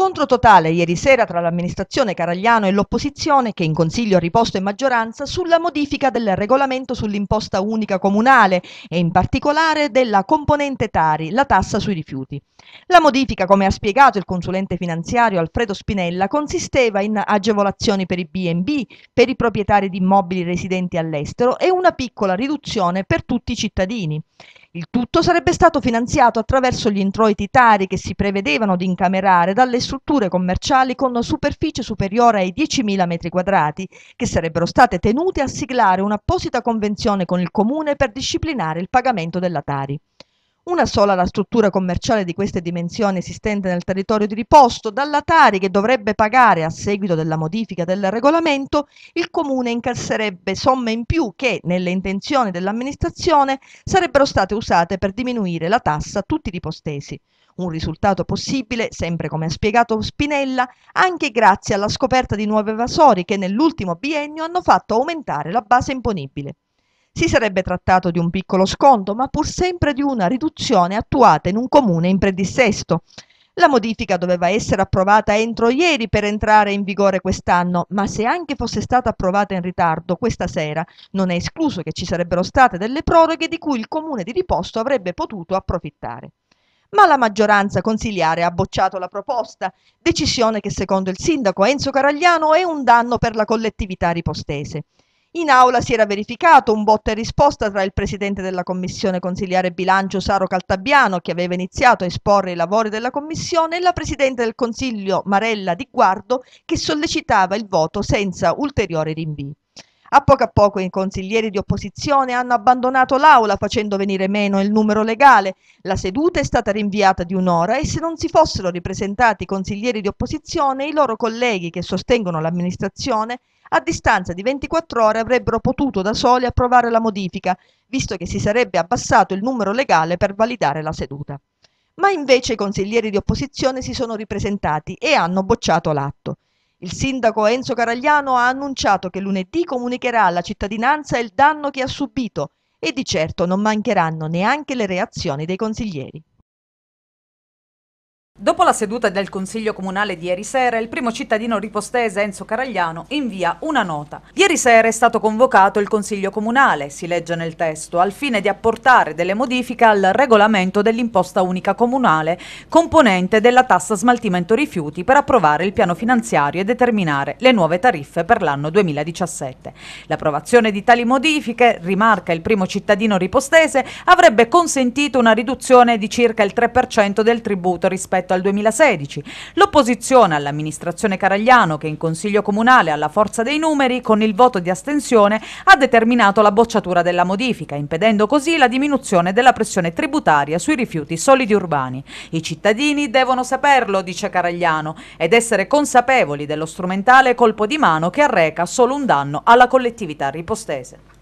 scontro totale ieri sera tra l'amministrazione Caragliano e l'opposizione, che in consiglio ha riposto in maggioranza, sulla modifica del regolamento sull'imposta unica comunale e in particolare della componente Tari, la tassa sui rifiuti. La modifica, come ha spiegato il consulente finanziario Alfredo Spinella, consisteva in agevolazioni per i B&B, per i proprietari di immobili residenti all'estero e una piccola riduzione per tutti i cittadini. Il tutto sarebbe stato finanziato attraverso gli introiti tari che si prevedevano di incamerare dalle strutture commerciali con una superficie superiore ai 10.000 m2, che sarebbero state tenute a siglare un'apposita convenzione con il comune per disciplinare il pagamento della tari. Una sola la struttura commerciale di queste dimensioni esistente nel territorio di riposto, dalla Tari che dovrebbe pagare a seguito della modifica del regolamento, il comune incasserebbe somme in più che, nelle intenzioni dell'amministrazione, sarebbero state usate per diminuire la tassa a tutti i ripostesi. Un risultato possibile, sempre come ha spiegato Spinella, anche grazie alla scoperta di nuovi evasori che nell'ultimo biennio hanno fatto aumentare la base imponibile. Si sarebbe trattato di un piccolo sconto, ma pur sempre di una riduzione attuata in un comune in predissesto. La modifica doveva essere approvata entro ieri per entrare in vigore quest'anno, ma se anche fosse stata approvata in ritardo questa sera, non è escluso che ci sarebbero state delle proroghe di cui il comune di riposto avrebbe potuto approfittare ma la maggioranza consiliare ha bocciato la proposta, decisione che secondo il sindaco Enzo Caragliano è un danno per la collettività ripostese. In aula si era verificato un botta e risposta tra il presidente della commissione consigliare bilancio Saro Caltabiano, che aveva iniziato a esporre i lavori della commissione, e la presidente del consiglio Marella Di Guardo, che sollecitava il voto senza ulteriori rinvii. A poco a poco i consiglieri di opposizione hanno abbandonato l'aula facendo venire meno il numero legale, la seduta è stata rinviata di un'ora e se non si fossero ripresentati i consiglieri di opposizione, i loro colleghi che sostengono l'amministrazione a distanza di 24 ore avrebbero potuto da soli approvare la modifica, visto che si sarebbe abbassato il numero legale per validare la seduta. Ma invece i consiglieri di opposizione si sono ripresentati e hanno bocciato l'atto. Il sindaco Enzo Caragliano ha annunciato che lunedì comunicherà alla cittadinanza il danno che ha subito e di certo non mancheranno neanche le reazioni dei consiglieri. Dopo la seduta del Consiglio Comunale di ieri sera, il primo cittadino ripostese Enzo Caragliano invia una nota. Ieri sera è stato convocato il Consiglio Comunale, si legge nel testo, al fine di apportare delle modifiche al regolamento dell'imposta unica comunale, componente della tassa smaltimento rifiuti, per approvare il piano finanziario e determinare le nuove tariffe per l'anno 2017. L'approvazione di tali modifiche, rimarca il primo cittadino ripostese, avrebbe consentito una riduzione di circa il 3% del tributo rispetto rispetto al 2016. L'opposizione all'amministrazione Caragliano, che in Consiglio Comunale alla forza dei numeri, con il voto di astensione, ha determinato la bocciatura della modifica, impedendo così la diminuzione della pressione tributaria sui rifiuti solidi urbani. I cittadini devono saperlo, dice Caragliano, ed essere consapevoli dello strumentale colpo di mano che arreca solo un danno alla collettività ripostese.